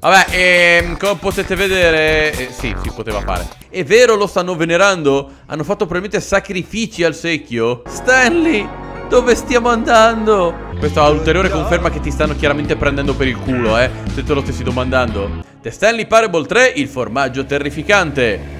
Vabbè, ehm, come potete vedere... Eh, sì, si poteva fare. È vero, lo stanno venerando? Hanno fatto probabilmente sacrifici al secchio? Stanley, dove stiamo andando? Questa ulteriore conferma che ti stanno chiaramente prendendo per il culo, eh. Se te lo stessi domandando. The Stanley Parable 3, il formaggio terrificante.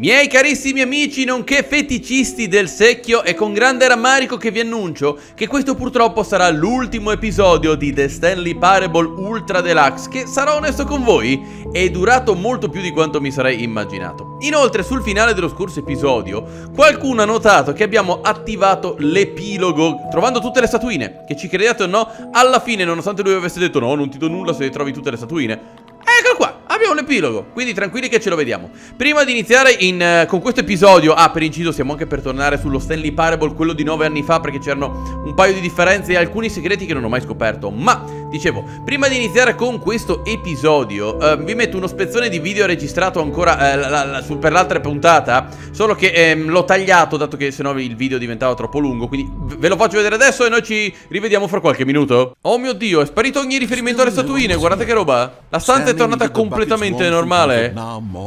Miei carissimi amici, nonché feticisti del secchio, è con grande rammarico che vi annuncio che questo purtroppo sarà l'ultimo episodio di The Stanley Parable Ultra Deluxe, che sarò onesto con voi, è durato molto più di quanto mi sarei immaginato. Inoltre, sul finale dello scorso episodio, qualcuno ha notato che abbiamo attivato l'epilogo, trovando tutte le statuine, che ci crediate o no, alla fine, nonostante lui avesse detto no, non ti do nulla se trovi tutte le statuine, eccolo qua, abbiamo l'epilogo, quindi tranquilli che ce lo vediamo. Prima di iniziare in, uh, con questo episodio, ah per inciso siamo anche per tornare sullo Stanley Parable, quello di nove anni fa, perché c'erano un paio di differenze e alcuni segreti che non ho mai scoperto, ma Dicevo, prima di iniziare con questo episodio eh, vi metto uno spezzone di video registrato ancora eh, la, la, su, per l'altra puntata Solo che eh, l'ho tagliato dato che sennò il video diventava troppo lungo Quindi ve lo faccio vedere adesso e noi ci rivediamo fra qualche minuto Oh mio dio, è sparito ogni riferimento alle statuine, guardate che roba La stanza è tornata completamente normale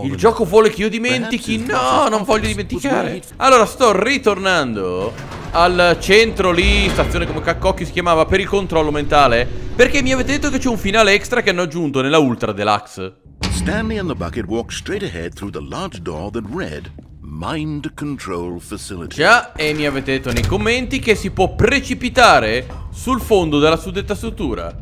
Il gioco vuole che io dimentichi, no, non voglio dimenticare Allora, sto ritornando al centro lì, stazione come caccocchio si chiamava, per il controllo mentale Perché? Perché mi avete detto che c'è un finale extra che hanno aggiunto nella Ultra Deluxe. Stanley and the Bucket walked straight ahead through the large door that read Mind Control Facility. Già, e mi avete detto nei commenti che si può precipitare sul fondo della suddetta struttura.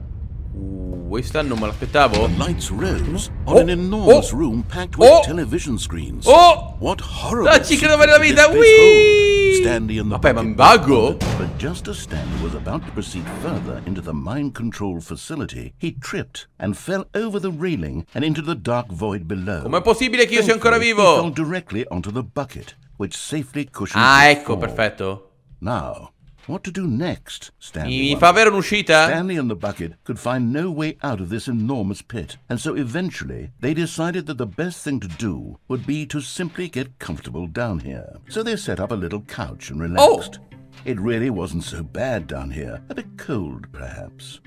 Uh, questa non me l'aspettavo. The lights rose on oh, an enormous oh, room packed oh, with oh, television screens. Oh! What horrible! Non ah, ci credo per la vita! Whee! Stanley and the Apa bago? But just as Stanley was about to proceed further into the mind control facility, he tripped and fell over the railing and into the dark void below. Com'è possibile che io sia ancora vivo? He fell directly onto the bucket, which safely cushioned Ah, ecco, perfetto. Now, what to do next? Stanley. Mi fa avere un'uscita? Stanley and the bucket could find no way out of this enormous pit, and so eventually they decided that the best thing to do would be to simply get comfortable down here. So they set up a little couch and relaxed. Oh. It really wasn't so bad down here. A bit cold, perhaps.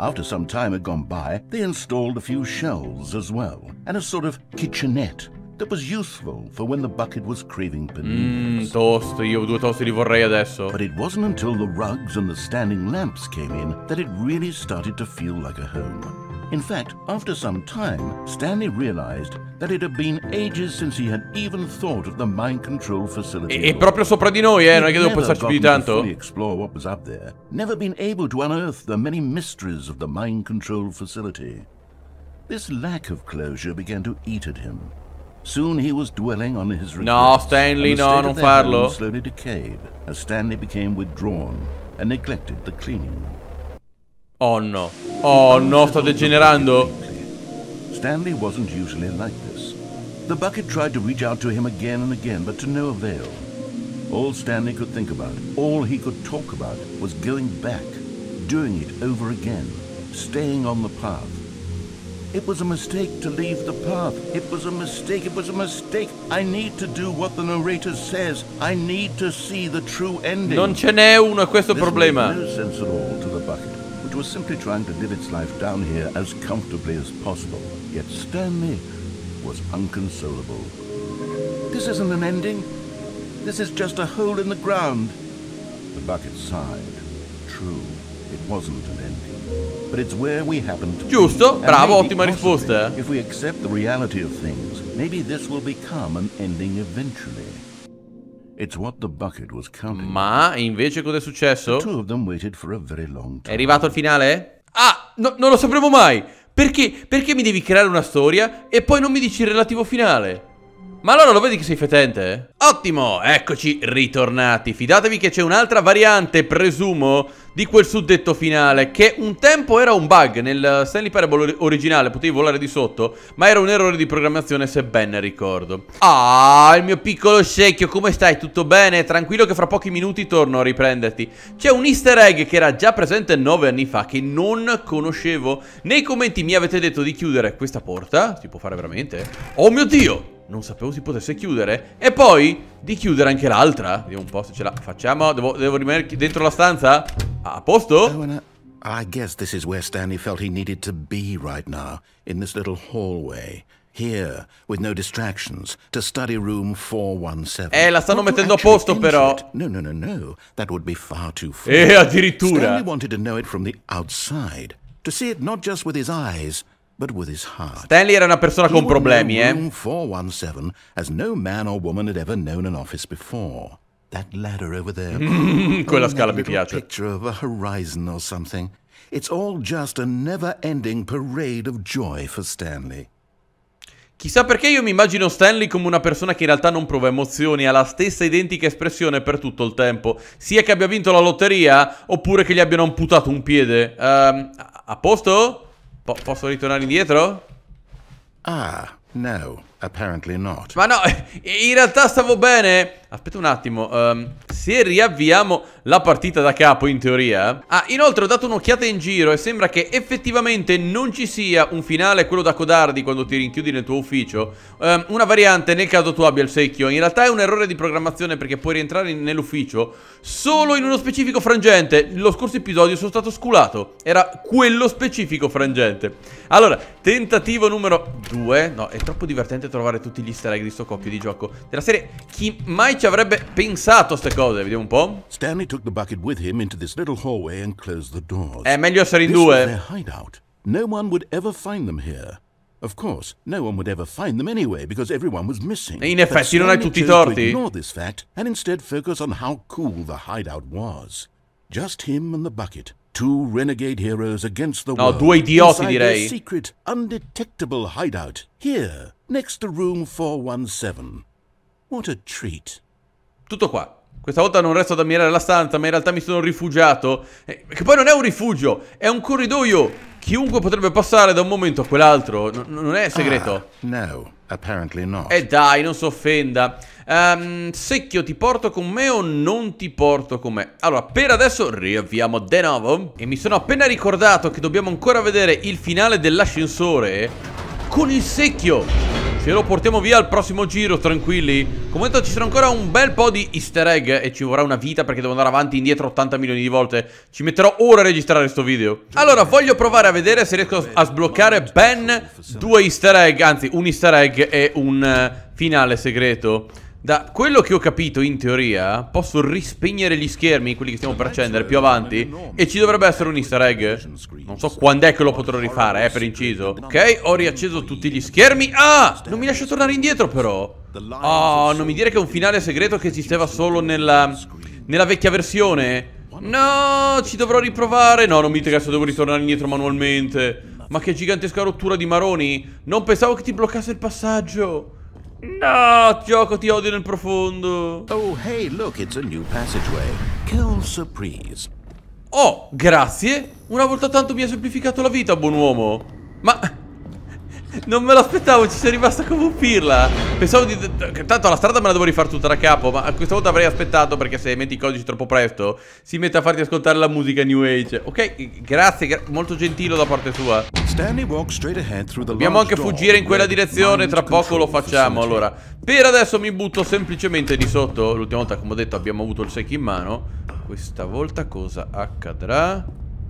After some time had gone by, they installed a few shelves as well, and a sort of kitchenette that was useful for when the bucket was craving paninis. Mm, toast, io due toast li vorrei adesso. But it wasn't until the rugs and the standing lamps came in that it really started to feel like a home. In fact, after some time, Stanley realized that it had been ages since he had even thought of the mind control facility. E, e proprio sopra di noi, eh, non è che devo pensarci più di tanto. to explore what was up there, never been able to unearth the many mysteries of the mind control facility. This lack of closure began to eat at him. Soon he was dwelling on his regrets. No, Stanley, no, non farlo. Slowly decayed as Stanley became withdrawn and neglected the cleaning. Oh no. Oh no, sta degenerando. Stanley wasn't usually like this. The bucket tried to reach out to him again and again, but to no avail. All Stanley could think about, all he could talk about, was going back, doing it over again, staying on the path, it was a mistake to leave the path. It was a mistake. It was a mistake. I need to do what the narrator says. I need to see the true ending. Non ce n'è uno, a questo il problema. No sense at all to the bucket, which was simply trying to live its life down here as comfortably as possible. Yet Stanley was unconsolable. This isn't an ending. This is just a hole in the ground. The bucket sighed. True, it wasn't an ending. Giusto, bravo, ottima risposta. Eh. If we accept the reality of things, maybe this will become an ending eventually. It's what the bucket was counting. Ma invece cosa è successo? È arrivato al finale? Ah, no, non lo sapremo mai. Perché? Perché mi devi creare una storia e poi non mi dici il relativo finale? Ma allora lo vedi che sei fetente? Ottimo, eccoci ritornati. Fidatevi che c'è un'altra variante, presumo, di quel suddetto finale, che un tempo era un bug nel Stanley Parable originale, potevi volare di sotto, ma era un errore di programmazione se ben ricordo. Ah, il mio piccolo scecchio, come stai? Tutto bene? Tranquillo che fra pochi minuti torno a riprenderti. C'è un easter egg che era già presente nove anni fa, che non conoscevo. Nei commenti mi avete detto di chiudere questa porta, si può fare veramente? Oh mio Dio! non sapevo si potesse chiudere E poi di chiudere anche l'altra Vediamo un po' se ce la facciamo Devo, devo rimanere dentro la stanza? Ah, a posto? I, guess this is where Stanley felt he needed to be right now In this little hallway Here, with no distractions, to study room 417. Eh, la stanno What mettendo a posto però. No, no, no, no. That would be far too far. Eh, addirittura. Stanley wanted to know it from the outside. To see it not just with his eyes, Stanley era una persona con problemi, eh. 417 as no man or woman had ever known an office before. That ladder over there. Quella scala mi piace. Picture of a horizon or something. It's all just a never-ending parade of joy for Stanley. Chissà perché io mi immagino Stanley come una persona che in realtà non prova emozioni, ha la stessa identica espressione per tutto il tempo, sia che abbia vinto la lotteria oppure che gli abbiano amputato un piede. Um, a posto? Po posso ritornare indietro? Ah, no. Apparently not. Ma no, in realtà stavo bene. Aspetta un attimo. Um, se riavviamo la partita da capo, in teoria... Ah, inoltre ho dato un'occhiata in giro e sembra che effettivamente non ci sia un finale, quello da codardi, quando ti rinchiudi nel tuo ufficio. Um, una variante nel caso tu abbia il secchio. In realtà è un errore di programmazione perché puoi rientrare nell'ufficio solo in uno specifico frangente. Lo scorso episodio sono stato sculato. Era quello specifico frangente. Allora, tentativo numero 2. No, è troppo divertente trovare tutti gli easter egg di sto coppio di gioco della serie. Chi mai ci avrebbe pensato a queste cose? Vediamo un po'. Stanley took the bucket with him into this little hallway and closed the doors. È meglio essere in due. No one would ever find them here. Of course, no one would ever find them anyway because everyone was missing. E in effetti non hai tutti i torti. Ignore this fact and instead focus on how cool the hideout was. Just him and the bucket Two renegade heroes against the no, world. due idioti direi. secret, undetectable hideout. Here, next to room 417. What a treat. Tutto qua. Questa volta non resto ad ammirare la stanza, ma in realtà mi sono rifugiato. Eh, che poi non è un rifugio, è un corridoio. Chiunque potrebbe passare da un momento a quell'altro. non è segreto. Ah, no. E eh, dai, non si offenda. Um, ehm, secchio, ti porto con me o non ti porto con me? Allora, per adesso riavviamo de nuovo. E mi sono appena ricordato che dobbiamo ancora vedere il finale dell'ascensore con il secchio. Ce lo portiamo via al prossimo giro, tranquilli. Come detto, ci sarà ancora un bel po' di easter egg e ci vorrà una vita perché devo andare avanti e indietro 80 milioni di volte. Ci metterò ora a registrare questo video. Allora, voglio provare a vedere se riesco a sbloccare ben due easter egg, anzi un easter egg e un eh, finale segreto. Da quello che ho capito, in teoria, posso rispegnere gli schermi, quelli che stiamo per accendere, più avanti. E ci dovrebbe essere un easter egg. Non so quando è che lo potrò rifare, eh, per inciso. Ok, ho riacceso tutti gli schermi. Ah, non mi lascia tornare indietro, però. Oh, non mi dire che è un finale segreto che esisteva solo nella, nella vecchia versione. No, ci dovrò riprovare. No, non mi dite che adesso devo ritornare indietro manualmente. Ma che gigantesca rottura di maroni. Non pensavo che ti bloccasse il passaggio. No, gioco, ti odio nel profondo. Oh, hey, look, it's a new passageway. Kill surprise. Oh, grazie. Una volta tanto mi ha semplificato la vita, buon uomo. Ma non me l'aspettavo, ci sei rimasta come un pirla. Pensavo di... Tanto la strada me la devo rifare tutta da capo, ma questa volta avrei aspettato perché se metti i codici troppo presto si mette a farti ascoltare la musica New Age. Ok, grazie, gra molto gentile da parte sua. Dobbiamo anche fuggire in quella direzione, tra poco lo facciamo. Allora, per adesso mi butto semplicemente di sotto. L'ultima volta, come ho detto, abbiamo avuto il secchio in mano. Questa volta cosa accadrà?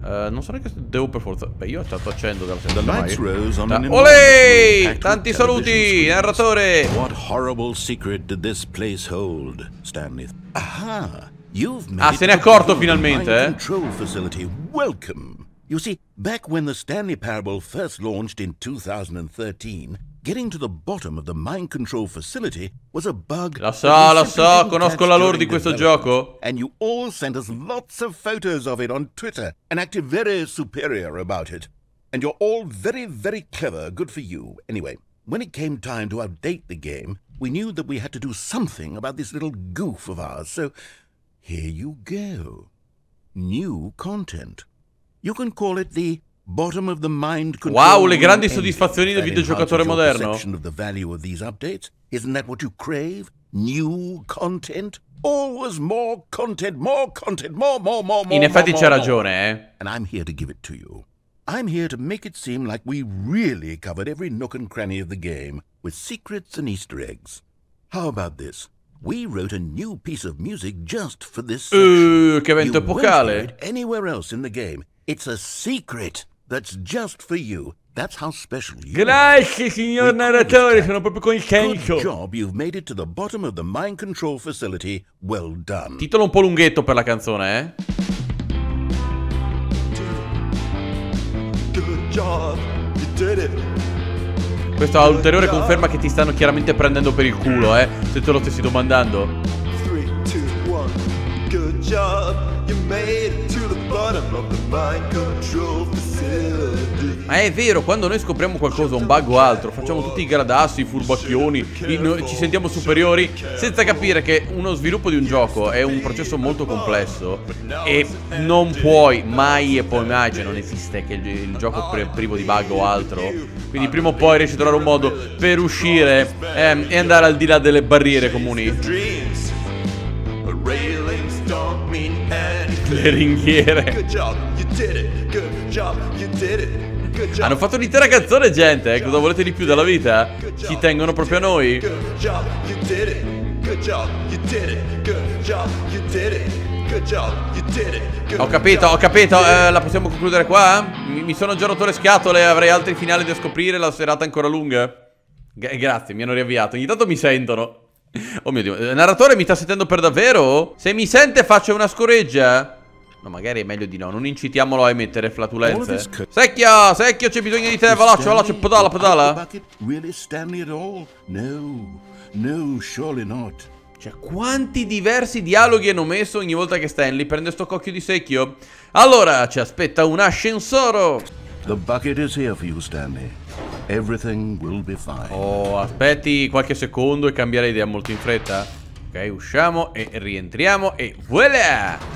Eh, non so neanche se devo per forza. Beh, io ho certo accendo dalla senda mai. Olè! Tanti saluti, narratore! What horrible secret did this place hold, Stanley? Ah, se ne è accorto finalmente, eh? Control facility. Welcome. You see, back when the Stanley Parable first launched in 2013, getting to the bottom of the mind control facility was a bug. La sa, la sa. conosco la lore di questo gioco. And you all sent us lots of photos of it on Twitter and acted very superior about it. And you're all very, very clever, good for you. Anyway, when it came time to update the game, we knew that we had to do something about this little goof of ours, so here you go. New content. Wow, le grandi soddisfazioni del videogiocatore moderno. In effetti c'ha ragione, eh. And I'm here to give it to you. I'm here to make it seem like we really covered every nook and cranny of the game, with secrets and Easter eggs. How about this? We wrote a new piece of music just for this uh, section. Uh, che evento epocale! anywhere else in the game, It's a secret that's just for you. That's how special you Grazie, signor narratore, sono proprio consenso. Good job, you've made it to the bottom of the mind control facility. Well done. Titolo un po' lunghetto per la canzone, eh? Good job, Questa ulteriore conferma che ti stanno chiaramente prendendo per il culo, eh. Se te lo stessi domandando. 3, 2, 1. Good job, you made it. Ma è vero, quando noi scopriamo qualcosa, un bug o altro, facciamo tutti i gradassi, i furbacchioni, i, ci sentiamo superiori, senza capire che uno sviluppo di un gioco è un processo molto complesso e non puoi mai e poi mai, cioè non esiste che il, il gioco è privo di bug o altro. Quindi prima o poi riesci a trovare un modo per uscire eh, e andare al di là delle barriere comuni le ringhiere. Hanno fatto un'intera canzone, gente. Eh? Cosa volete di più dalla vita? Ci tengono proprio a noi. Ho capito, ho capito. Eh, la possiamo concludere qua? Mi, mi sono già rotto le scatole. Avrei altri finali da scoprire. La serata è ancora lunga. G grazie, mi hanno riavviato. Ogni tanto mi sentono. Oh mio dio, eh, narratore mi sta sentendo per davvero? Se mi sente faccio una scoreggia No, magari è meglio di no. Non incitiamolo a emettere flatulenze. Secchia, secchio, c'è bisogno di te. Veloce, veloce, pedala, pedala. Cioè, quanti diversi dialoghi hanno messo ogni volta che Stanley prende sto cocchio di secchio? Allora, ci aspetta un ascensoro. The bucket is here for you, Stanley. Everything will be fine. Oh, aspetti qualche secondo e cambiare idea molto in fretta. Ok, usciamo e rientriamo e voilà!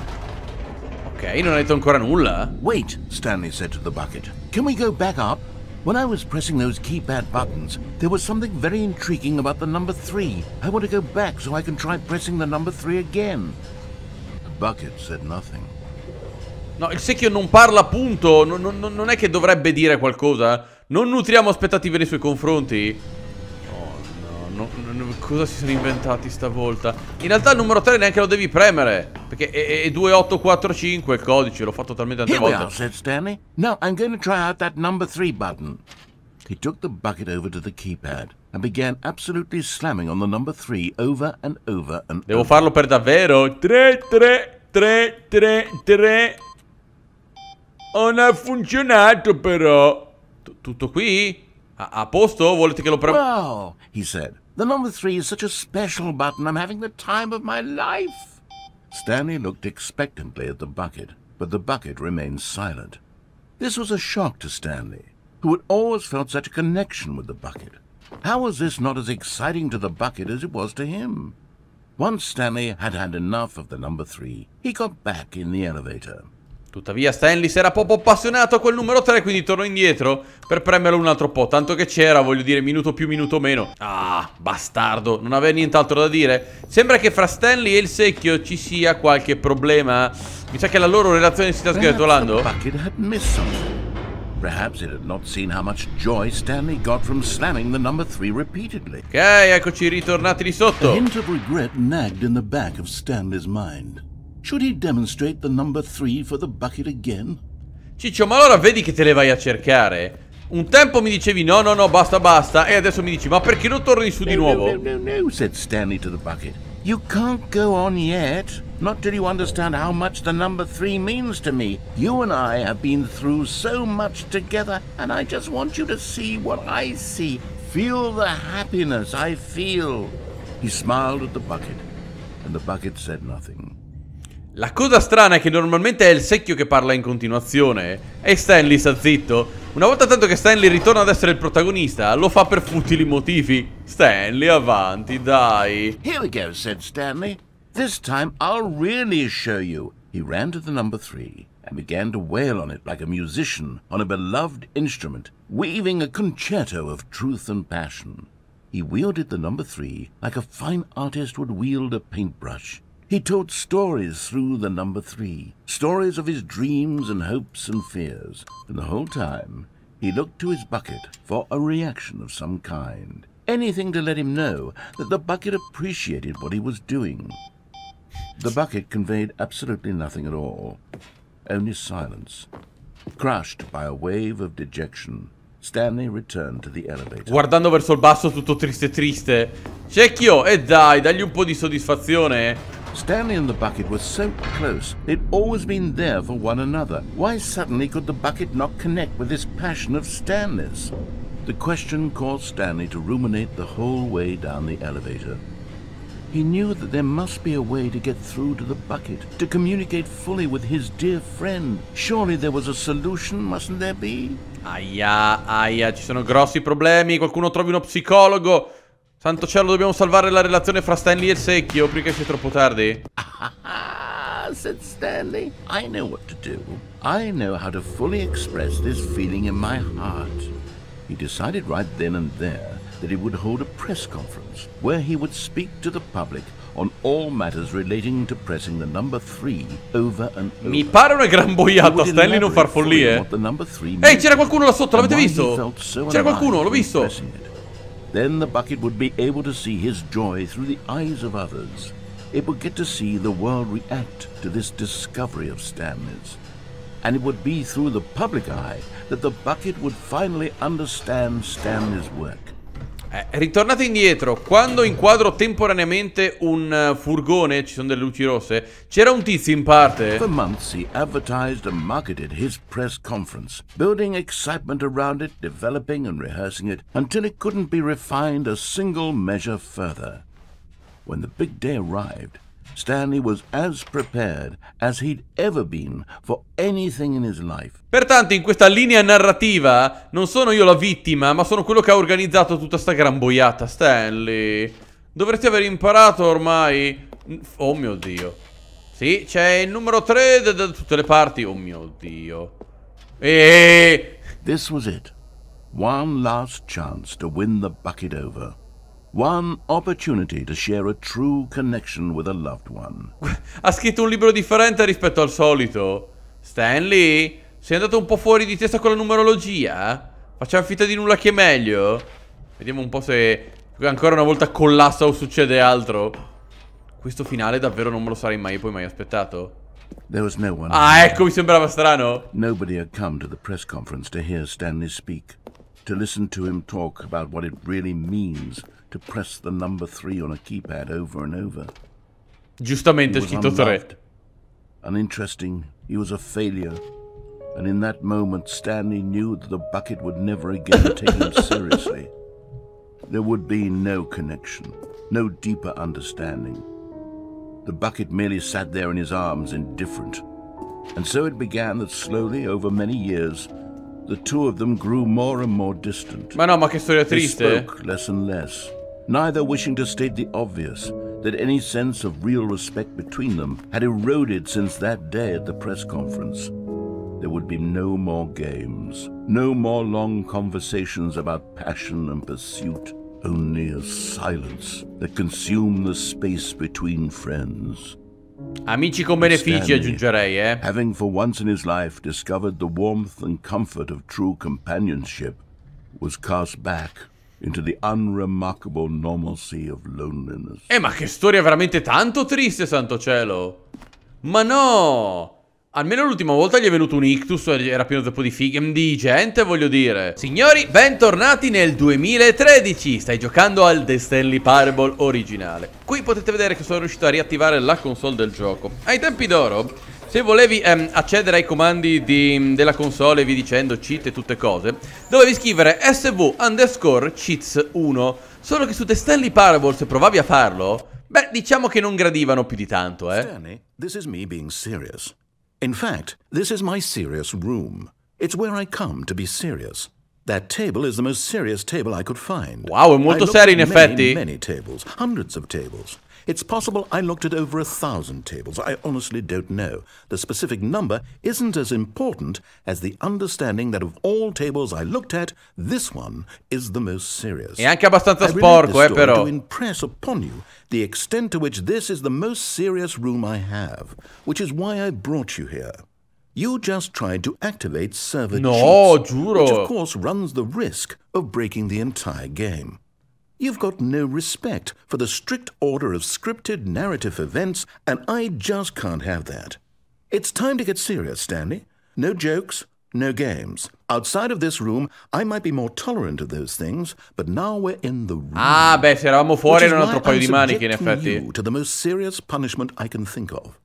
Ok, non ha detto ancora nulla. Wait, Stanley said to the bucket. Can we go back up? When I was pressing those keypad buttons, there was something very intriguing about the number three. I want to go back so I can try pressing the number three again. Bucket said nothing. No, il secchio non parla appunto. Non, non, non è che dovrebbe dire qualcosa. Non nutriamo aspettative nei suoi confronti cosa si sono inventati stavolta? In realtà il numero 3 neanche lo devi premere. Perché è, è 2845 il codice, l'ho fatto talmente tante volte. Are, said Stanley. Now I'm going to try out that number 3 button. He took the bucket over to the keypad and began absolutely slamming on the number 3 over and over and Devo over. farlo per davvero? 3, 3, 3, 3, 3. Non ha funzionato però. T tutto qui? A, a posto? Volete che lo premo? Wow, he said. The number three is such a special button. I'm having the time of my life. Stanley looked expectantly at the bucket, but the bucket remained silent. This was a shock to Stanley, who had always felt such a connection with the bucket. How was this not as exciting to the bucket as it was to him? Once Stanley had had enough of the number three, he got back in the elevator. Tuttavia Stanley si era proprio appassionato a quel numero 3 quindi tornò indietro per premerlo un altro po' Tanto che c'era, voglio dire, minuto più minuto meno Ah, bastardo, non aveva nient'altro da dire Sembra che fra Stanley e il secchio ci sia qualche problema Mi sa che la loro relazione si sta sgretolando Ok, eccoci ritornati di sotto. A hint of regret nagged in the back of Stanley's mind. Should he demonstrate the number three for the bucket again? Ciccio, ma allora vedi che te le vai a cercare? Un tempo mi dicevi no, no, no, basta, basta, e adesso mi dici ma perché non torni su no, di nuovo? No, no, no, no, said Stanley to the bucket. You can't go on yet. Not till you understand how much the number three means to me. You and I have been through so much together, and I just want you to see what I see. Feel the happiness I feel. He smiled at the bucket, and the bucket said nothing. La cosa strana è che normalmente è il secchio che parla in continuazione E Stanley sta zitto Una volta tanto che Stanley ritorna ad essere il protagonista Lo fa per futili motivi Stanley, avanti, dai Here we go, said Stanley This time I'll really show you He ran to the number three and began to wail on it like a musician on a beloved instrument, weaving a concerto of truth and passion. He wielded the number three like a fine artist would wield a paintbrush, He told stories through the number three, stories of his dreams and hopes and fears, and the whole time he looked to his bucket for a reaction of some kind, anything to let him know that the bucket appreciated what he was doing. The bucket conveyed absolutely nothing at all, only silence. Crushed by a wave of dejection, Stanley returned to the elevator. Guardando verso il basso tutto triste triste. Cecchio, e eh dai, dagli un po' di soddisfazione. Stanley and the bucket were so close. They'd always been there for one another. Why suddenly could the bucket not connect with this passion of Stanley's? The question caused Stanley to ruminate the whole way down the elevator. He knew that there must be a way to get through to the bucket, to communicate fully with his dear friend. Surely there was a solution, mustn't there be? Aia, aia, ci sono grossi problemi, qualcuno trovi uno psicologo. Santo cielo, dobbiamo salvare la relazione fra Stanley e Secchio, prima che sia troppo tardi. Ah, said Stanley. I know what to do. I know how to fully express this feeling in my heart. He decided right then and there that he would hold a press conference where he would speak to the public on all matters relating to pressing the number 3 over and over. Mi pare una gran boiata, Stanley non far follie. Eh? Ehi, hey, c'era qualcuno là sotto, l'avete visto? C'era qualcuno, l'ho visto. Then the bucket would be able to see his joy through the eyes of others. It would get to see the world react to this discovery of Stanley's. And it would be through the public eye that the bucket would finally understand Stanley's work. Eh, ritornate indietro, quando inquadro temporaneamente un uh, furgone, ci sono delle luci rosse, c'era un tizio in parte. For months he advertised and marketed his press conference, building excitement around it, developing and rehearsing it, until it couldn't be refined a single measure further. When the big day arrived, Stanley was as prepared as he'd ever been for anything in his life. Pertanto in questa linea narrativa non sono io la vittima, ma sono quello che ha organizzato tutta sta gran boiata, Stanley. Dovresti aver imparato ormai... Oh mio Dio. Sì, c'è il numero 3 da tutte le parti. Oh mio Dio. E... This was it. One last chance to win the bucket over. One opportunity to share a true connection with a loved one. ha scritto un libro differente rispetto al solito. Stanley, sei andato un po' fuori di testa con la numerologia? Facciamo finta di nulla che è meglio? Vediamo un po' se ancora una volta collassa o succede altro. Questo finale davvero non me lo sarei mai poi mai aspettato. No ah, ecco, mi sembrava strano. Nobody had come to the press conference to hear Stanley speak, to listen to him talk about what it really means to press the number 3 on a keypad over and over. Giustamente scritto 3. Uninteresting, he was a failure. And in that moment, Stanley knew that the bucket would never again take him seriously. There would be no connection, no deeper understanding. The bucket merely sat there in his arms, indifferent. And so it began that slowly, over many years, the two of them grew more and more distant. Ma no, ma che storia triste. They spoke eh? less and less neither wishing to state the obvious that any sense of real respect between them had eroded since that day at the press conference. There would be no more games, no more long conversations about passion and pursuit, only a silence that consumed the space between friends. Amici con benefici aggiungerei, eh? Having for once in his life discovered the warmth and comfort of true companionship, was cast back into the unremarkable normalcy of loneliness. Eh, ma che storia veramente tanto triste, santo cielo! Ma no! Almeno l'ultima volta gli è venuto un ictus, era pieno zeppo di fighe, di gente voglio dire Signori, bentornati nel 2013, stai giocando al The Stanley Parable originale Qui potete vedere che sono riuscito a riattivare la console del gioco Ai tempi d'oro se volevi ehm, accedere ai comandi di, della console vi dicendo cheat e tutte cose, dovevi scrivere sv underscore cheats 1. Solo che su Stanley Parable, se provavi a farlo, beh, diciamo che non gradivano più di tanto, eh. Stanley, this is me being serious. In fact, this is my serious room. It's where I come to be serious. That table is the most serious table I could find. Wow, è molto serio in effetti. Many, many tables, hundreds of tables. It's possible I looked at over a thousand tables. I honestly don't know. The specific number isn't as important as the understanding that of all tables I looked at, this one is the most serious. E anche abbastanza sporco, eh, però. to impress upon you the extent to which this is the most serious room I have, which is why I brought you here. You just tried to activate server no, cheats, which of course runs the risk of breaking the entire game. You've got no respect for the strict order of scripted narrative events, and I just can't have that. It's time to get serious, Stanley. No jokes, no games. Outside of this room, I might be more tolerant of those things, but now we're in the room. Ah, beh, se eravamo fuori in un altro paio di maniche, in effetti. To the most serious punishment I can think of.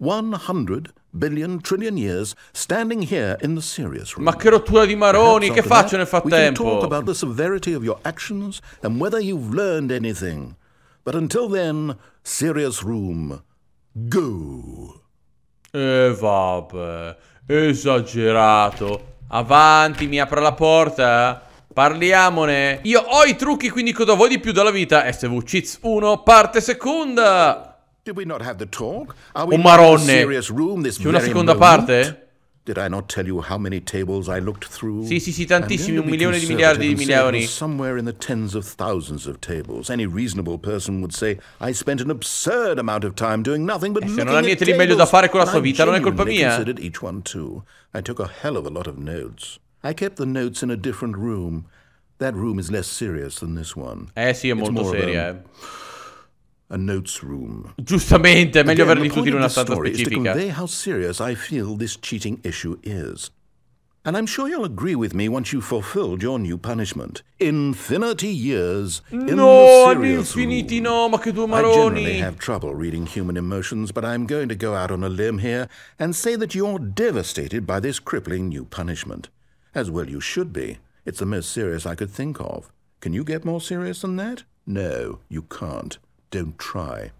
100 billion trillion years standing here in the serious room. Ma che rottura di maroni, che faccio nel frattempo? We can talk about the severity of your actions and whether you've learned anything. But until then, serious room, go. E eh, vabbè, esagerato. Avanti, mi apra la porta. Parliamone. Io ho i trucchi, quindi cosa vuoi di più dalla vita? SVCiz 1, parte seconda. Oh maronne, c'è una seconda parte? Did I not tell you how many tables I looked through? Sì, sì, sì, tantissimi, un milione di miliardi di milioni. Somewhere in the tens of thousands of tables. Any reasonable person would say I spent an absurd amount of time doing nothing but eh, looking Se non ha niente di meglio da fare con la sua vita, non è colpa mia. I each one too. I took a hell of a lot of notes. I kept the notes in a different room. That room is less serious than this one. Eh sì, è molto seria, eh. a notes room. Giustamente, è meglio averli tutti in una stanza specifica. convey how serious I feel this cheating issue is. And I'm sure you'll agree with me once you've fulfilled your new punishment. Infinity years in no, the infiniti no, ma che due maroni. I generally have trouble reading human emotions, but I'm going to go out on a limb here and say that you're devastated by this crippling new punishment. As well you should be. It's the most serious I could think of. Can you get more serious than that? No, you can't. Don't try.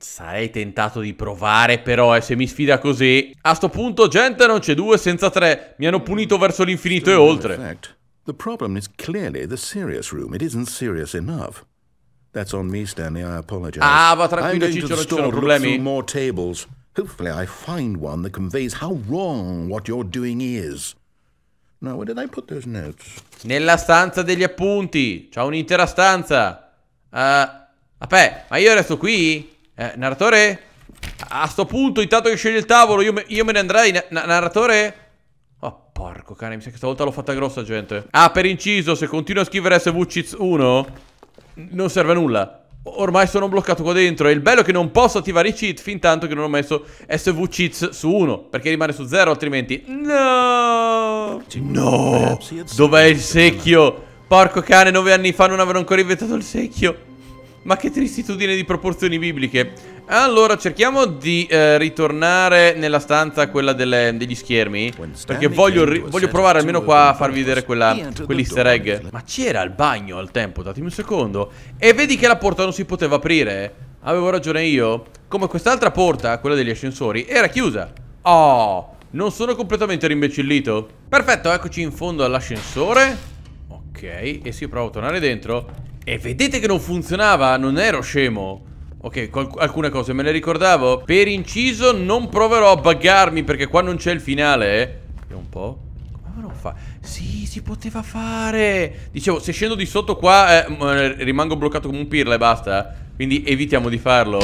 Sarei tentato di provare, però, eh, se mi sfida così. A sto punto, gente, non c'è due senza tre. Mi hanno punito verso l'infinito e oltre. the problem is clearly the serious room. It isn't serious enough. That's on me, Stanley. I apologize. Ah, va tranquillo, Ciccio, non ci sono problemi. more tables. Hopefully I find one that conveys how wrong what you're doing is. Now, where did I put those notes? Nella stanza degli appunti. C'ha un'intera stanza. Ehm... Uh, Vabbè, ma io resto qui? Eh, narratore? A sto punto, intanto che sceglie il tavolo, io me, io me ne andrei. Na narratore? Oh, porco cane, mi sa che stavolta l'ho fatta grossa, gente. Ah, per inciso, se continuo a scrivere SVCiz1, non serve a nulla. Ormai sono bloccato qua dentro. E il bello è che non posso attivare i cheat fin tanto che non ho messo SV cheats su 1. Perché rimane su 0, altrimenti... No! No! Dov'è il secchio? Porco cane, 9 anni fa non avevano ancora inventato il secchio. Ma che tristitudine di proporzioni bibliche. Allora, cerchiamo di eh, ritornare nella stanza, quella delle, degli schermi. Perché voglio, voglio, provare almeno qua a farvi vedere quell'easter egg. Ma c'era il bagno al tempo, datemi un secondo. E vedi che la porta non si poteva aprire. Avevo ragione io. Come quest'altra porta, quella degli ascensori, era chiusa. Oh, non sono completamente rimbecillito. Perfetto, eccoci in fondo all'ascensore. Ok, e se io provo a tornare dentro. E vedete che non funzionava, non ero scemo Ok, alcune cose me le ricordavo Per inciso non proverò a buggarmi perché qua non c'è il finale eh. Vediamo un po' Come non fa? Sì, si poteva fare Dicevo, se scendo di sotto qua eh, eh rimango bloccato come un pirla e basta quindi evitiamo di farlo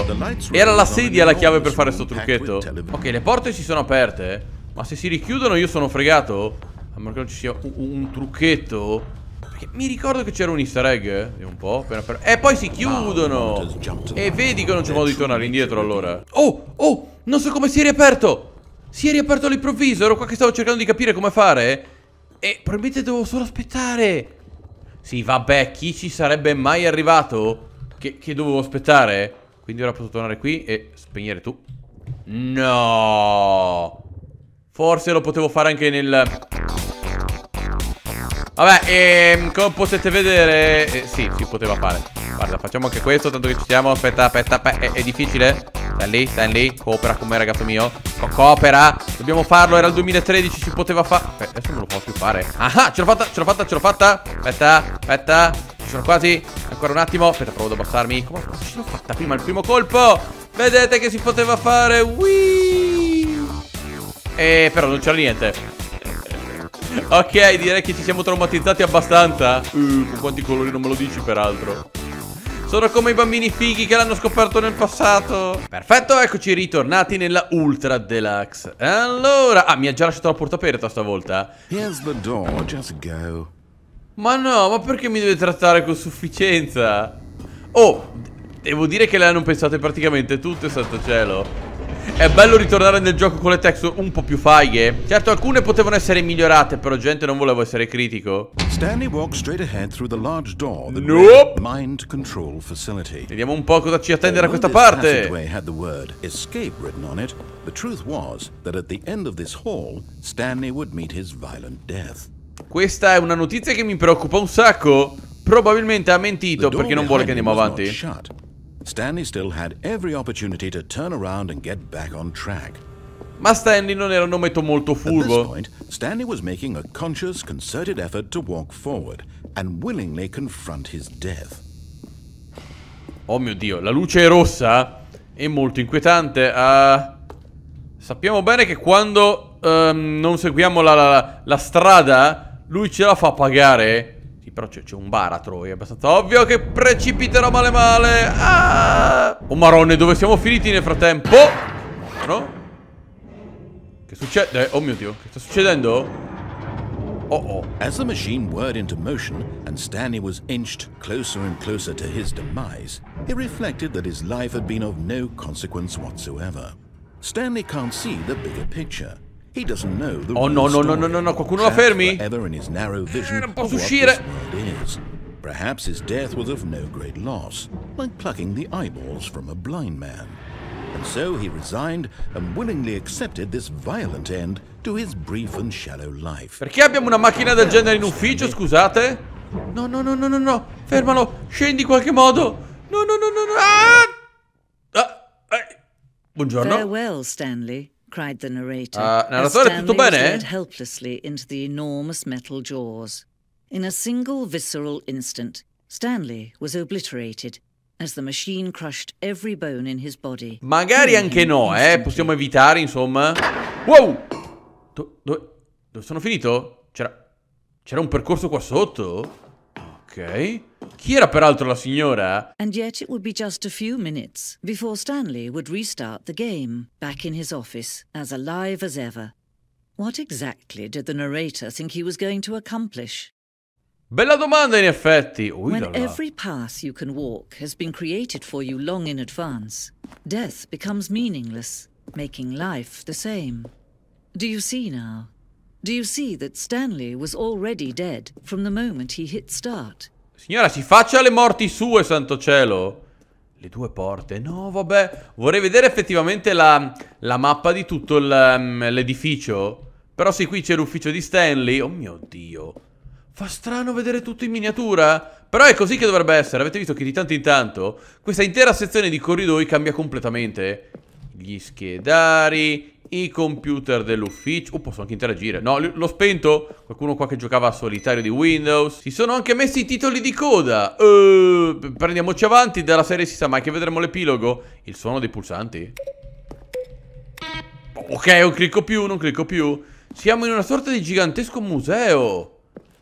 Era la sedia la chiave per fare sto trucchetto Ok, le porte si sono aperte eh. Ma se si richiudono io sono fregato A meno che non ci sia un, un trucchetto perché mi ricordo che c'era un easter egg, eh? un po', appena appena... E poi si chiudono! E vedi che non c'è modo di tornare indietro allora. Oh, oh, non so come si è riaperto! Si è riaperto all'improvviso, ero qua che stavo cercando di capire come fare. Eh. E probabilmente devo solo aspettare. Sì, vabbè, chi ci sarebbe mai arrivato? Che, che dovevo aspettare? Quindi ora posso tornare qui e spegnere tu. No! Forse lo potevo fare anche nel... Vabbè, ehm, come potete vedere... Eh, sì, si poteva fare. Guarda, facciamo anche questo, tanto che ci siamo. Aspetta, aspetta, È, è, difficile? Stai lì, stai lì. Coopera con me, ragazzo mio. Co coopera. Dobbiamo farlo, era il 2013, si poteva fare... Adesso non lo posso più fare. Ah, ah, ce l'ho fatta, ce l'ho fatta, ce l'ho fatta. Aspetta, aspetta. Ci sono quasi. Ancora un attimo. Aspetta, provo ad abbassarmi. Come ce l'ho fatta prima, il primo colpo. Vedete che si poteva fare. Whee! Eh, però non c'era niente. Ok, direi che ci siamo traumatizzati abbastanza. Uh, con quanti colori non me lo dici peraltro. Sono come i bambini fighi che l'hanno scoperto nel passato Perfetto, eccoci ritornati nella Ultra Deluxe Allora... Ah, mi ha già lasciato la porta aperta stavolta Ma no, ma perché mi deve trattare con sufficienza? Oh, devo dire che le hanno pensate praticamente tutte, santo cielo è bello ritornare nel gioco con le texture un po' più faghe. Certo, alcune potevano essere migliorate, però gente non volevo essere critico. Stanley walked straight ahead through the large door that nope. mind control facility. Vediamo un po' cosa ci attende da questa parte. had the word escape written on it, the truth was that at the end of this hall, Stanley would meet his violent death. Questa è una notizia che mi preoccupa un sacco. Probabilmente ha mentito perché non vuole che andiamo avanti. Stanley still had every opportunity to turn around and get back on track. Ma Stanley non era un ometto molto furbo. point, Stanley was making a conscious, concerted effort to walk forward and willingly confront his death. Oh mio Dio, la luce è rossa? È molto inquietante. Uh, sappiamo bene che quando um, non seguiamo la, la, la strada, lui ce la fa pagare però c'è un baratro, è abbastanza ovvio che precipiterò male male. Ah! Oh marone, dove siamo finiti nel frattempo? No? Che succede? Oh mio dio, che sta succedendo? Oh oh. As the machine whirred into motion and Stanley was inched closer and closer to his demise, he reflected that his life had been of no consequence whatsoever. Stanley can't see the bigger picture. Oh no, no, no, no, no, no, qualcuno lo fermi! Eh, non posso uscire! Perhaps his death was of no great loss, like plucking the eyeballs from a blind man. And so he resigned and willingly accepted this violent end to his brief and shallow life. Perché abbiamo una macchina del genere in ufficio, scusate? No, no, no, no, no, no, fermalo, scendi in qualche modo. No, no, no, no, no. Ah! Ah, eh. Buongiorno. Farewell, Stanley cried the narrator. Uh, narratore, tutto bene? helplessly into the enormous metal jaws. In a single visceral instant, Stanley was obliterated as the machine crushed every bone in his body. Magari anche no, eh? Possiamo evitare, insomma. Wow! Do dove, dove sono finito? C'era un percorso qua sotto? Ok. Chi era peraltro la signora? And yet it would be just a few minutes before Stanley would restart the game, back in his office, as alive as ever. What exactly did the narrator think he was going to accomplish? Bella domanda in effetti. When every path you can walk has been created for you long in advance, death becomes meaningless, making life the same. Do you see now? Do you see that Stanley was already dead from the moment he hit start? Signora, si faccia le morti sue, santo cielo. Le due porte. No, vabbè. Vorrei vedere effettivamente la, la mappa di tutto mm, l'edificio. Però sì, qui c'è l'ufficio di Stanley. Oh mio Dio. Fa strano vedere tutto in miniatura. Però è così che dovrebbe essere. Avete visto che di tanto in tanto questa intera sezione di corridoi cambia completamente gli schedari, i computer dell'ufficio. Oh, posso anche interagire. No, l'ho spento. Qualcuno qua che giocava a solitario di Windows. Si sono anche messi i titoli di coda. Uh, prendiamoci avanti. Dalla serie si sa mai che vedremo l'epilogo. Il suono dei pulsanti. Ok, non clicco più, non clicco più. Siamo in una sorta di gigantesco museo.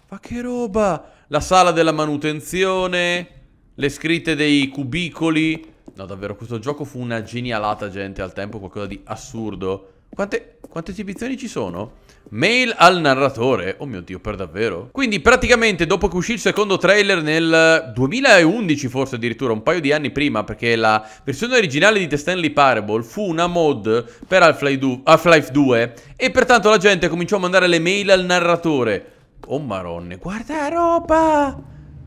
Ma che roba! La sala della manutenzione, le scritte dei cubicoli, No, davvero, questo gioco fu una genialata, gente, al tempo, qualcosa di assurdo. Quante, quante esibizioni ci sono? Mail al narratore. Oh mio Dio, per davvero? Quindi praticamente dopo che uscì il secondo trailer nel 2011 forse addirittura, un paio di anni prima, perché la versione originale di The Stanley Parable fu una mod per Half-Life 2 e pertanto la gente cominciò a mandare le mail al narratore. Oh maronne, guarda roba!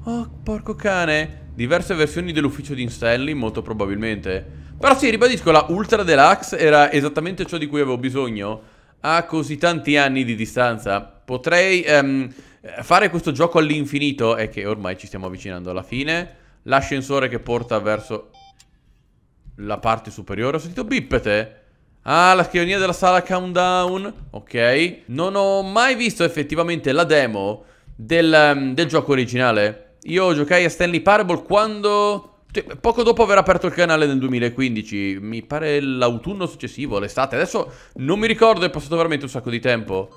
Oh, porco cane. Diverse versioni dell'ufficio di Stanley, molto probabilmente. Però sì, ribadisco, la Ultra Deluxe era esattamente ciò di cui avevo bisogno a così tanti anni di distanza. Potrei um, fare questo gioco all'infinito, è che ormai ci stiamo avvicinando alla fine. L'ascensore che porta verso la parte superiore. Ho sentito bippete. Ah, la scrivania della sala countdown. Ok. Non ho mai visto effettivamente la demo del, um, del gioco originale. Io giocai a Stanley Parable quando... Cioè, Poco dopo aver aperto il canale nel 2015, mi pare l'autunno successivo, l'estate. Adesso non mi ricordo, è passato veramente un sacco di tempo.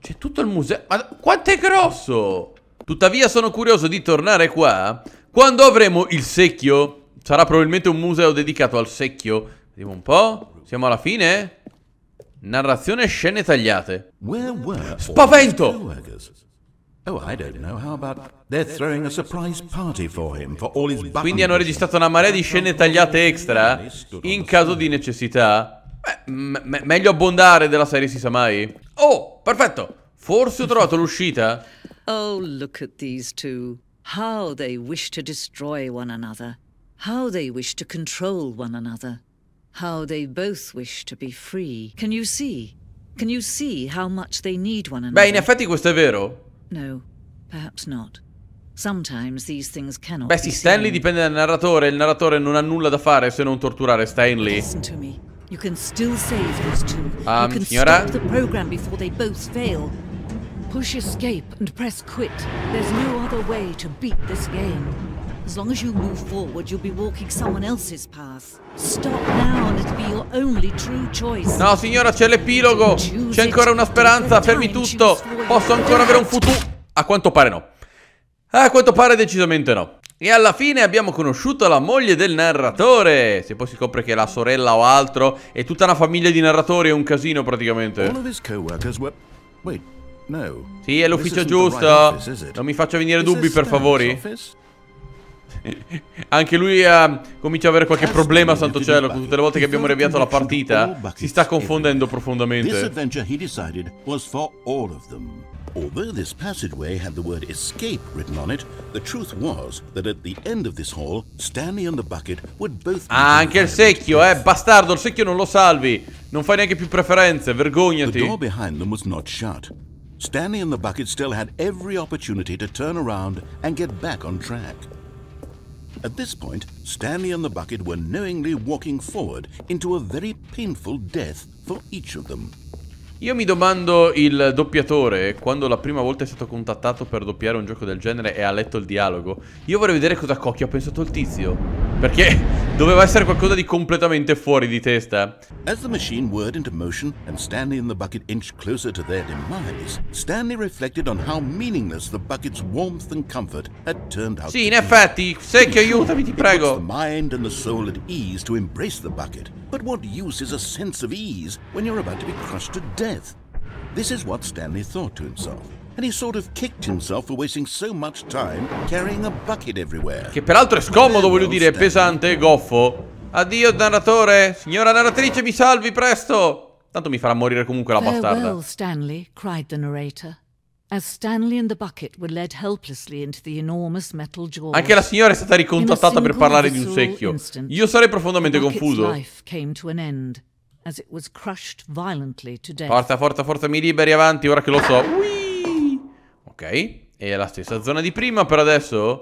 C'è tutto il museo... Ma quanto è grosso! Tuttavia sono curioso di tornare qua quando avremo il secchio. Sarà probabilmente un museo dedicato al secchio. Vediamo un po'. Siamo alla fine? Narrazione e scene tagliate. Spavento! Oh, I don't know. How about they're throwing a surprise party for him for all his buttons. Quindi hanno registrato una marea di scene tagliate extra in caso di necessità. Beh, me meglio abbondare della serie si sa mai. Oh, perfetto. Forse ho trovato l'uscita. Oh, look at these two. How they wish to destroy one another. How they wish to control one another. How they both wish to be free. Can you see? Can you see how much they need one another? Beh, in effetti questo è vero. No, perhaps not. Sometimes these things cannot Beh sì, Stanley dipende dal narratore. Il narratore non ha nulla da fare se non torturare Stanley. Listen to me. You can still save those two. Um, you can signora? stop the program before they both fail. Push escape and press quit. There's no other way to beat this game. As long as you move forward, you'll be walking someone else's path. Stop now and it'll be your only true choice. No, signora, c'è l'epilogo. C'è ancora una speranza. Fermi tutto. Posso ancora avere un futuro. A quanto pare no. A quanto pare decisamente no. E alla fine abbiamo conosciuto la moglie del narratore Se poi si scopre che è la sorella o altro E tutta una famiglia di narratori è un casino praticamente Sì, è l'ufficio giusto Non mi faccia venire dubbi per favore anche lui ha, eh, comincia ad avere qualche problema, santo cielo, con tutte le volte che abbiamo riavviato la partita. Si sta confondendo profondamente. Although this passageway had the word escape written on it, the truth was that at the end of this hall, Stanley and the bucket would both Ah, anche il secchio, eh, bastardo, il secchio non lo salvi. Non fai neanche più preferenze, vergognati. The door behind them was not shut. Stanley and the bucket still had every opportunity to turn around and get back on track. At this point, Stanley and the bucket were knowingly walking forward into a very painful death for each of them. Io mi domando il doppiatore, quando la prima volta è stato contattato per doppiare un gioco del genere e ha letto il dialogo, io vorrei vedere cosa cocchio ha pensato il tizio. Perché Doveva essere qualcosa di completamente fuori di testa. As the machine whirred into motion and Stanley and the bucket inched closer to their demise, Stanley reflected on how meaningless the bucket's warmth and comfort had turned out. Sì, in effetti, secchio, aiutami, ti prego. It puts the mind and the soul at ease to embrace the bucket, but what use is a sense of ease when you're about to be crushed to death? This is what Stanley thought to himself and he sort of kicked himself for wasting so much time carrying a bucket everywhere. Che peraltro è scomodo, voglio dire, è pesante e goffo. Addio narratore, signora narratrice, mi salvi presto. Tanto mi farà morire comunque la bastarda. Stanley, cried the narrator. As Stanley and the bucket were led helplessly into the enormous metal jaws. Anche la signora è stata ricontattata per parlare di un secchio. Io sarei profondamente confuso. Forza, forza, forza, mi liberi avanti, ora che lo so. Whee! Ok. E la stessa zona di prima, per adesso...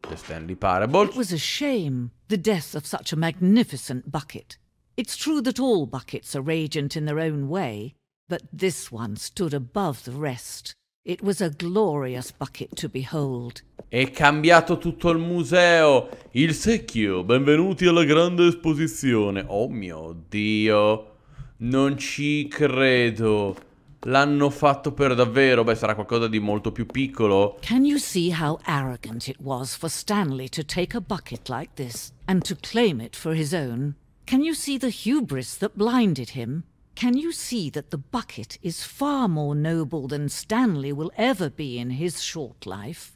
The Stanley Parable. It was a shame, the death of such a magnificent bucket. It's true that all buckets are radiant in their own way, but this one stood above the rest. It was a glorious bucket to behold. È cambiato tutto il museo. Il secchio, benvenuti alla grande esposizione. Oh mio Dio, non ci credo l'hanno fatto per davvero, beh sarà qualcosa di molto più piccolo. Can you see how arrogant it was for Stanley to take a bucket like this and to claim it for his own? Can you see the hubris that blinded him? Can you see that the bucket is far more noble than Stanley will ever be in his short life?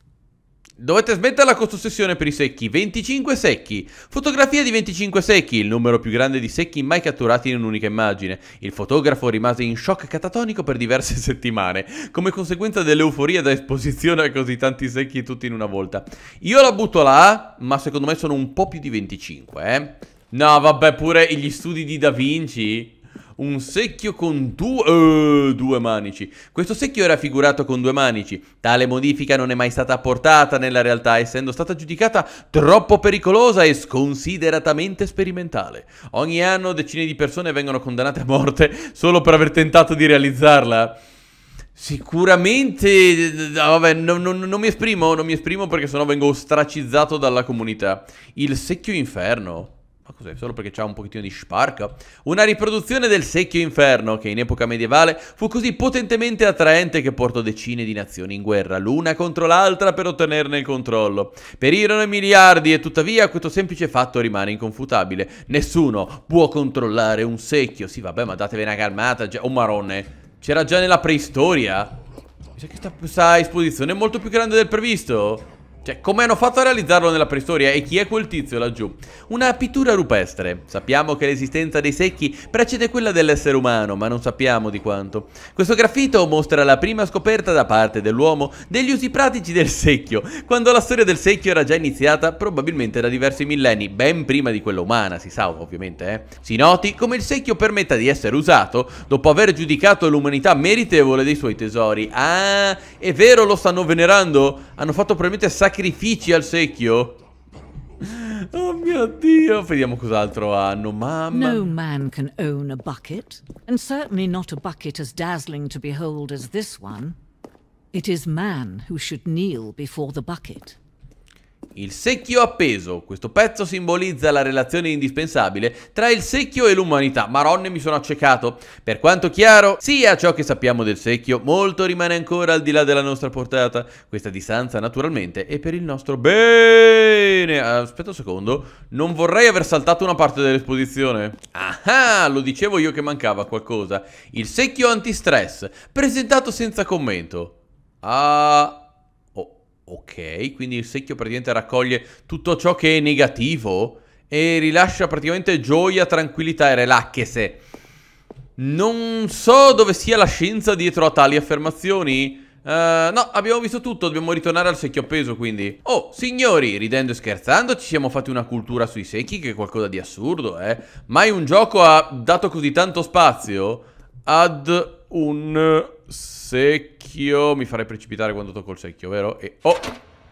Dovete smetterla con questa ossessione per i secchi. 25 secchi. Fotografia di 25 secchi, il numero più grande di secchi mai catturati in un'unica immagine. Il fotografo rimase in shock catatonico per diverse settimane, come conseguenza dell'euforia da esposizione a così tanti secchi tutti in una volta. Io la butto là, ma secondo me sono un po' più di 25, eh. No, vabbè, pure gli studi di Da Vinci un secchio con due, uh, due manici. Questo secchio era figurato con due manici. Tale modifica non è mai stata apportata nella realtà, essendo stata giudicata troppo pericolosa e sconsideratamente sperimentale. Ogni anno decine di persone vengono condannate a morte solo per aver tentato di realizzarla. Sicuramente, eh, vabbè, non, non, non, mi esprimo, non mi esprimo perché sennò vengo ostracizzato dalla comunità. Il secchio inferno. Ma cos'è? Solo perché c'ha un pochettino di sparca? Una riproduzione del secchio inferno che in epoca medievale fu così potentemente attraente che portò decine di nazioni in guerra l'una contro l'altra per ottenerne il controllo. Perirono miliardi e tuttavia questo semplice fatto rimane inconfutabile. Nessuno può controllare un secchio. Sì vabbè ma datevi una calmata. Oh marone. C'era già nella preistoria. Mi sa che questa esposizione è molto più grande del previsto. Cioè, come hanno fatto a realizzarlo nella preistoria e chi è quel tizio laggiù? Una pittura rupestre. Sappiamo che l'esistenza dei secchi precede quella dell'essere umano, ma non sappiamo di quanto. Questo graffito mostra la prima scoperta da parte dell'uomo degli usi pratici del secchio, quando la storia del secchio era già iniziata probabilmente da diversi millenni, ben prima di quella umana, si sa ovviamente, eh. Si noti come il secchio permetta di essere usato dopo aver giudicato l'umanità meritevole dei suoi tesori. Ah, è vero, lo stanno venerando? Hanno fatto probabilmente sacri sacrifici al secchio? Oh mio Dio, vediamo cos'altro hanno, mamma. No man can own a bucket, and certainly not a bucket as dazzling to behold as this one. It is man who should kneel before the bucket. Il secchio appeso, questo pezzo simbolizza la relazione indispensabile tra il secchio e l'umanità, maronne mi sono accecato. Per quanto chiaro sia ciò che sappiamo del secchio, molto rimane ancora al di là della nostra portata. Questa distanza naturalmente è per il nostro bene. Aspetta un secondo, non vorrei aver saltato una parte dell'esposizione. Ah, ah lo dicevo io che mancava qualcosa. Il secchio antistress, presentato senza commento. Ah... Ok, quindi il secchio praticamente raccoglie tutto ciò che è negativo e rilascia praticamente gioia, tranquillità e relacchese. Non so dove sia la scienza dietro a tali affermazioni. Uh, no, abbiamo visto tutto, dobbiamo ritornare al secchio appeso quindi Oh, signori, ridendo e scherzando ci siamo fatti una cultura sui secchi che è qualcosa di assurdo, eh Mai un gioco ha dato così tanto spazio ad un secchio. Mi farei precipitare quando tocco il secchio, vero? E... Oh!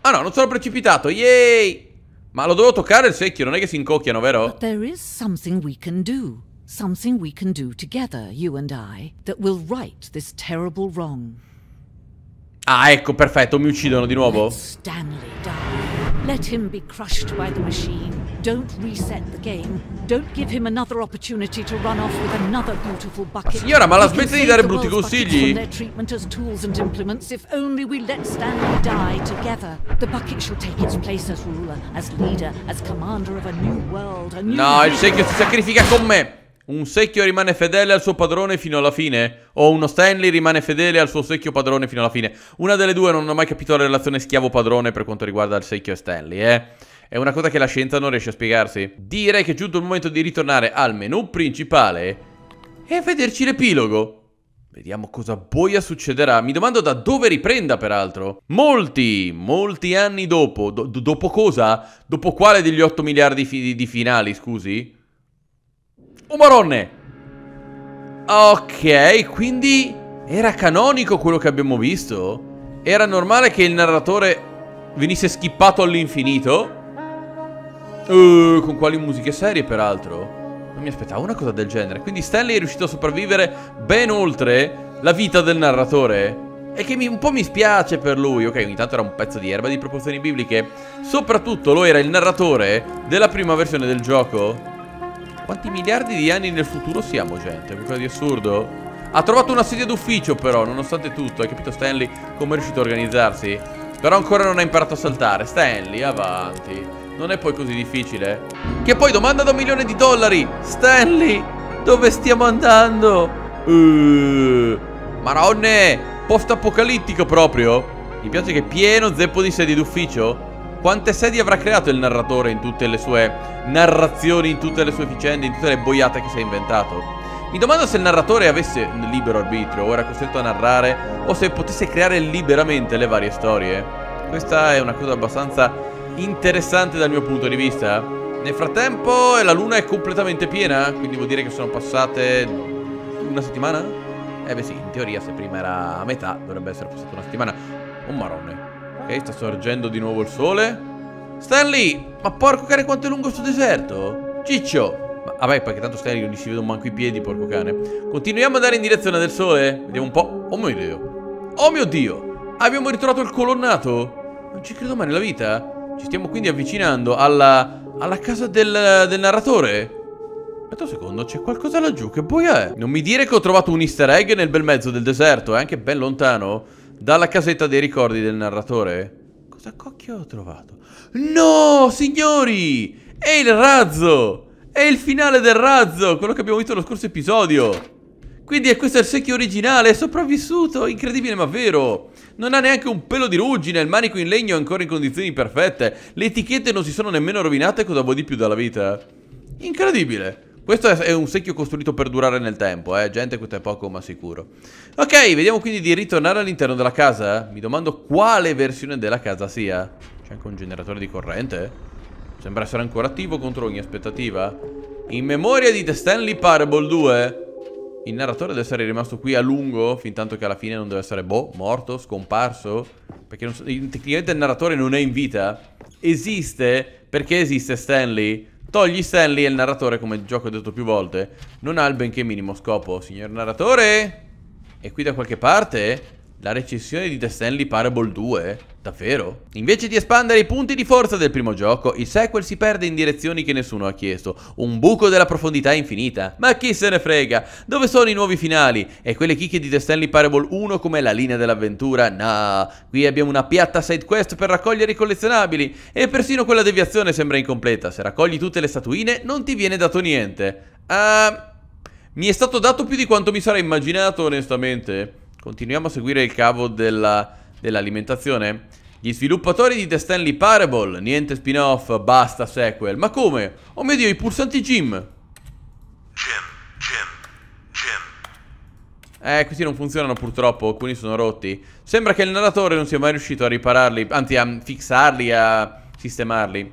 Ah no, non sono precipitato, yay! Ma lo dovevo toccare il secchio, non è che si incocchiano, vero? But there is something we can do. Something we can do together, you and I, will right this terrible wrong. Ah, ecco, perfetto, mi uccidono di nuovo. Let Stanley die. Let him be crushed by the machine. Don't reset the game. Don't give him another opportunity to run off with another beautiful bucket. Ma signora, ma la smette di dare brutti consigli? treatment as tools and implements if only we let Stanley die together. The bucket shall take its place as ruler, as leader, as commander of a new world, a new No, il secchio si sacrifica con me. Un secchio rimane fedele al suo padrone fino alla fine? O uno Stanley rimane fedele al suo secchio padrone fino alla fine? Una delle due non ho mai capito la relazione schiavo-padrone per quanto riguarda il secchio e Stanley, eh? È una cosa che la scienza non riesce a spiegarsi. Direi che è giunto il momento di ritornare al menu principale e vederci l'epilogo. Vediamo cosa boia succederà. Mi domando da dove riprenda, peraltro. Molti, molti anni dopo. Do dopo cosa? Dopo quale degli 8 miliardi fi di finali, scusi? Oh maronne! Ok, quindi era canonico quello che abbiamo visto? Era normale che il narratore venisse skippato all'infinito? Uh, con quali musiche serie peraltro? Non mi aspettavo una cosa del genere. Quindi Stanley è riuscito a sopravvivere ben oltre la vita del narratore. E che mi, un po' mi spiace per lui. Ok, ogni tanto era un pezzo di erba di proporzioni bibliche. Soprattutto lo era il narratore della prima versione del gioco. Quanti miliardi di anni nel futuro siamo, gente? Qualcosa di assurdo? Ha trovato una sedia d'ufficio, però, nonostante tutto. Hai capito, Stanley, come è riuscito a organizzarsi? Però ancora non ha imparato a saltare. Stanley, avanti. Non è poi così difficile. Che poi domanda da un milione di dollari. Stanley, dove stiamo andando? Uh, maronne, post-apocalittico proprio. Mi piace che è pieno zeppo di sedie d'ufficio. Quante sedie avrà creato il narratore in tutte le sue narrazioni, in tutte le sue vicende, in tutte le boiate che si è inventato? Mi domando se il narratore avesse un libero arbitrio o era costretto a narrare o se potesse creare liberamente le varie storie. Questa è una cosa abbastanza interessante dal mio punto di vista. Nel frattempo eh, la luna è completamente piena, quindi vuol dire che sono passate una settimana? Eh beh sì, in teoria se prima era a metà dovrebbe essere passata una settimana. Un marone. Ok, sta sorgendo di nuovo il sole. Stanley! Ma porco cane, quanto è lungo sto deserto! Ciccio! Ma ah, vabbè, perché tanto Stanley non gli si vedono manco i piedi, porco cane. Continuiamo ad andare in direzione del sole? Vediamo un po'. Oh mio Dio! Oh mio Dio! Abbiamo ritrovato il colonnato! Non ci credo mai nella vita! Ci stiamo quindi avvicinando alla... alla casa del, del narratore. Aspetta un secondo, c'è qualcosa laggiù, che boia è? Non mi dire che ho trovato un easter egg nel bel mezzo del deserto, è anche ben lontano. Dalla casetta dei ricordi del narratore? Cosa cocchio ho trovato? No, signori! È il razzo! È il finale del razzo! Quello che abbiamo visto nello scorso episodio! Quindi questo è il secchio originale, è sopravvissuto, incredibile ma vero! Non ha neanche un pelo di ruggine, il manico in legno è ancora in condizioni perfette, le etichette non si sono nemmeno rovinate, cosa vuoi di più dalla vita? Incredibile! Questo è un secchio costruito per durare nel tempo, eh, gente, questo è poco ma sicuro. Ok, vediamo quindi di ritornare all'interno della casa. Eh. Mi domando quale versione della casa sia. C'è anche un generatore di corrente? Sembra essere ancora attivo contro ogni aspettativa. In memoria di The Stanley Parable 2. Il narratore deve essere rimasto qui a lungo, fin tanto che alla fine non deve essere, boh, morto, scomparso. Perché so, tecnicamente il narratore non è in vita. Esiste, perché esiste Stanley? Togli Stanley e il narratore, come il gioco ho detto più volte, non ha il benché minimo scopo. Signor narratore? È qui da qualche parte? La recensione di The Stanley Parable 2? Davvero? Invece di espandere i punti di forza del primo gioco, il sequel si perde in direzioni che nessuno ha chiesto, un buco della profondità infinita. Ma chi se ne frega? Dove sono i nuovi finali? E quelle chicche di The Stanley Parable 1 come la linea dell'avventura? No, qui abbiamo una piatta side quest per raccogliere i collezionabili e persino quella deviazione sembra incompleta, se raccogli tutte le statuine non ti viene dato niente. Ehm... Uh, mi è stato dato più di quanto mi sarei immaginato onestamente. Continuiamo a seguire il cavo dell'alimentazione. Dell Gli sviluppatori di The Stanley Parable. Niente spin-off, basta sequel. Ma come? Oh mio Dio, i pulsanti Jim. Jim, Jim, Jim. Eh, questi non funzionano purtroppo, alcuni sono rotti. Sembra che il narratore non sia mai riuscito a ripararli, anzi a fixarli, a sistemarli.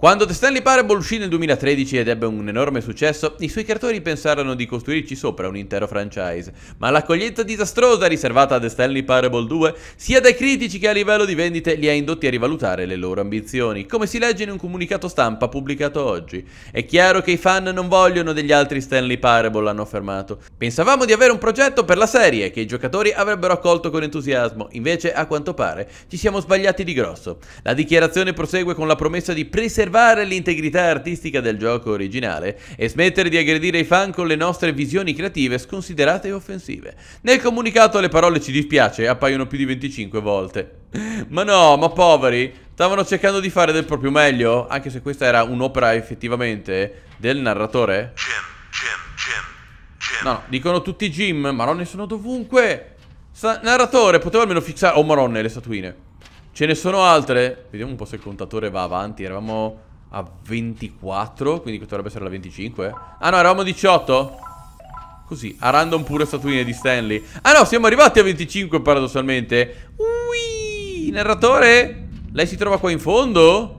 Quando The Stanley Parable uscì nel 2013 ed ebbe un enorme successo, i suoi creatori pensarono di costruirci sopra un intero franchise, ma l'accoglienza disastrosa riservata a The Stanley Parable 2, sia dai critici che a livello di vendite, li ha indotti a rivalutare le loro ambizioni, come si legge in un comunicato stampa pubblicato oggi. È chiaro che i fan non vogliono degli altri Stanley Parable, hanno affermato. Pensavamo di avere un progetto per la serie, che i giocatori avrebbero accolto con entusiasmo, invece a quanto pare ci siamo sbagliati di grosso. La dichiarazione prosegue con la promessa di preservare preservare l'integrità artistica del gioco originale e smettere di aggredire i fan con le nostre visioni creative sconsiderate e offensive. Nel comunicato le parole ci dispiace appaiono più di 25 volte. Ma no, ma poveri, stavano cercando di fare del proprio meglio, anche se questa era un'opera effettivamente del narratore. No, no, dicono tutti Jim, ma non ne sono dovunque. Sa narratore, poteva almeno fissare... Oh, maronne, le statuine. Ce ne sono altre. Vediamo un po' se il contatore va avanti. Eravamo a 24, quindi dovrebbe essere la 25. Ah no, eravamo a 18. Così, a random pure statuine di Stanley. Ah no, siamo arrivati a 25 paradossalmente. Ui, narratore? Lei si trova qua in fondo?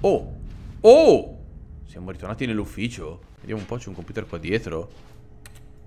Oh, oh! Siamo ritornati nell'ufficio. Vediamo un po', c'è un computer qua dietro.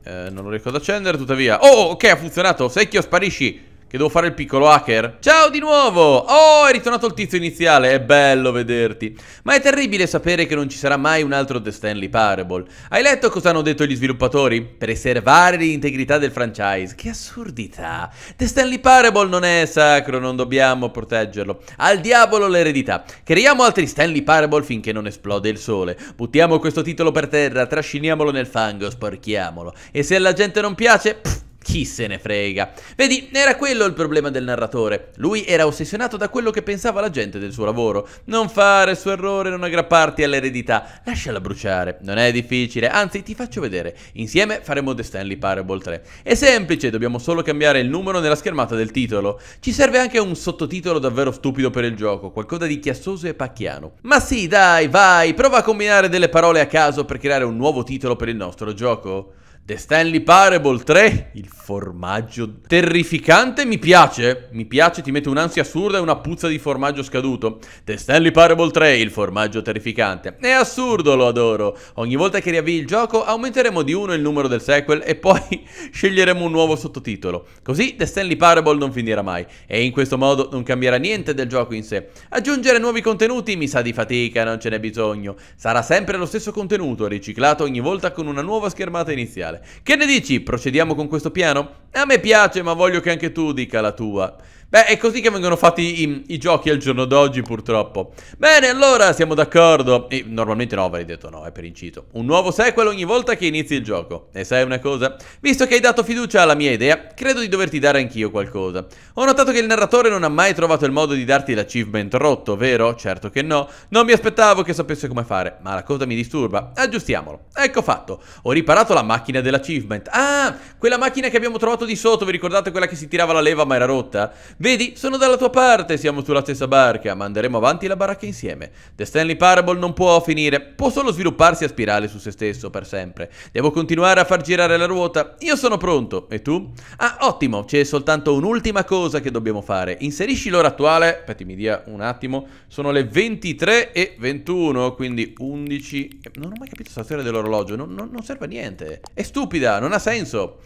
Eh, non lo riesco ad accendere, tuttavia. Oh, ok, ha funzionato. Secchio, sparisci. Che devo fare il piccolo hacker? Ciao di nuovo! Oh, è ritornato il tizio iniziale, è bello vederti. Ma è terribile sapere che non ci sarà mai un altro The Stanley Parable. Hai letto cosa hanno detto gli sviluppatori? Preservare l'integrità del franchise. Che assurdità! The Stanley Parable non è sacro, non dobbiamo proteggerlo. Al diavolo l'eredità. Creiamo altri Stanley Parable finché non esplode il sole. Buttiamo questo titolo per terra, trasciniamolo nel fango, sporchiamolo. E se alla gente non piace... Pff, chi se ne frega. Vedi, era quello il problema del narratore. Lui era ossessionato da quello che pensava la gente del suo lavoro. Non fare il suo errore, non aggrapparti all'eredità. Lasciala bruciare, non è difficile, anzi ti faccio vedere. Insieme faremo The Stanley Parable 3. È semplice, dobbiamo solo cambiare il numero nella schermata del titolo. Ci serve anche un sottotitolo davvero stupido per il gioco, qualcosa di chiassoso e pacchiano. Ma sì, dai, vai, prova a combinare delle parole a caso per creare un nuovo titolo per il nostro gioco. The Stanley Parable 3, il formaggio terrificante, mi piace, mi piace, ti mette un'ansia assurda e una puzza di formaggio scaduto. The Stanley Parable 3, il formaggio terrificante. È assurdo, lo adoro. Ogni volta che riavvii il gioco aumenteremo di uno il numero del sequel e poi sceglieremo un nuovo sottotitolo. Così The Stanley Parable non finirà mai e in questo modo non cambierà niente del gioco in sé. Aggiungere nuovi contenuti mi sa di fatica, non ce n'è bisogno. Sarà sempre lo stesso contenuto, riciclato ogni volta con una nuova schermata iniziale. Che ne dici? Procediamo con questo piano? A me piace, ma voglio che anche tu dica la tua. Beh, è così che vengono fatti i, i giochi al giorno d'oggi, purtroppo. Bene, allora, siamo d'accordo. E normalmente no, avrei detto no, è per incito. Un nuovo sequel ogni volta che inizi il gioco. E sai una cosa? Visto che hai dato fiducia alla mia idea, credo di doverti dare anch'io qualcosa. Ho notato che il narratore non ha mai trovato il modo di darti l'achievement rotto, vero? Certo che no. Non mi aspettavo che sapesse come fare, ma la cosa mi disturba. Aggiustiamolo. Ecco fatto. Ho riparato la macchina dell'achievement. Ah, quella macchina che abbiamo trovato di sotto, vi ricordate quella che si tirava la leva ma era rotta? Vedi, sono dalla tua parte, siamo sulla stessa barca, ma andremo avanti la baracca insieme. The Stanley Parable non può finire, può solo svilupparsi a spirale su se stesso per sempre. Devo continuare a far girare la ruota? Io sono pronto, e tu? Ah, ottimo, c'è soltanto un'ultima cosa che dobbiamo fare. Inserisci l'ora attuale, aspetti mi dia un attimo, sono le 23 e 21, quindi 11... Eh, non ho mai capito la storia dell'orologio, non, non, non serve a niente. È stupida, non ha senso.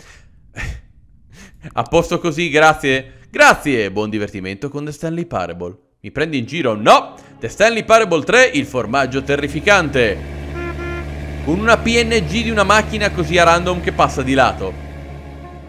a posto così, grazie. Grazie buon divertimento con The Stanley Parable. Mi prendi in giro? No! The Stanley Parable 3, il formaggio terrificante. Con una PNG di una macchina così a random che passa di lato.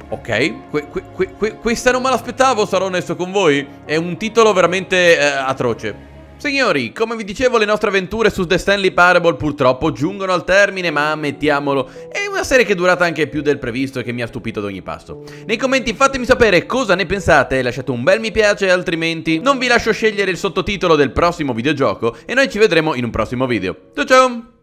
Ok, que, que, que, questa non me l'aspettavo, sarò onesto con voi. È un titolo veramente eh, atroce. Signori, come vi dicevo le nostre avventure su The Stanley Parable purtroppo giungono al termine, ma ammettiamolo, è una serie che è durata anche più del previsto e che mi ha stupito ad ogni passo. Nei commenti fatemi sapere cosa ne pensate, lasciate un bel mi piace, altrimenti non vi lascio scegliere il sottotitolo del prossimo videogioco e noi ci vedremo in un prossimo video. Ciao ciao!